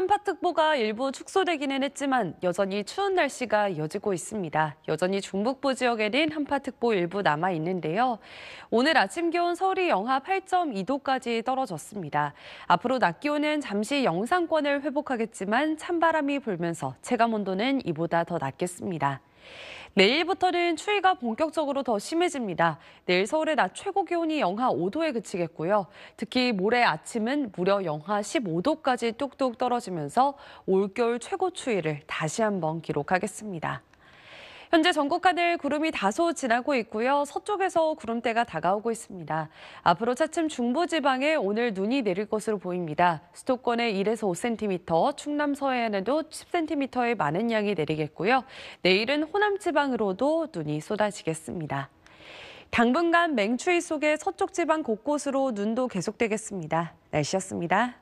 한파특보가 일부 축소되기는 했지만 여전히 추운 날씨가 이어지고 있습니다. 여전히 중북부 지역에는 한파특보 일부 남아 있는데요. 오늘 아침 기온 서울이 영하 8.2도까지 떨어졌습니다. 앞으로 낮 기온은 잠시 영상권을 회복하겠지만 찬바람이 불면서 체감 온도는 이보다 더 낮겠습니다. 내일부터는 추위가 본격적으로 더 심해집니다. 내일 서울의 낮 최고 기온이 영하 5도에 그치겠고요. 특히 모레 아침은 무려 영하 15도까지 뚝뚝 떨어지면서 올겨울 최고 추위를 다시 한번 기록하겠습니다. 현재 전국하늘 구름이 다소 지나고 있고요. 서쪽에서 구름대가 다가오고 있습니다. 앞으로 차츰 중부지방에 오늘 눈이 내릴 것으로 보입니다. 수도권에 1에서 5cm, 충남 서해안에도 10cm의 많은 양이 내리겠고요. 내일은 호남 지방으로도 눈이 쏟아지겠습니다. 당분간 맹추위 속에 서쪽 지방 곳곳으로 눈도 계속되겠습니다. 날씨였습니다.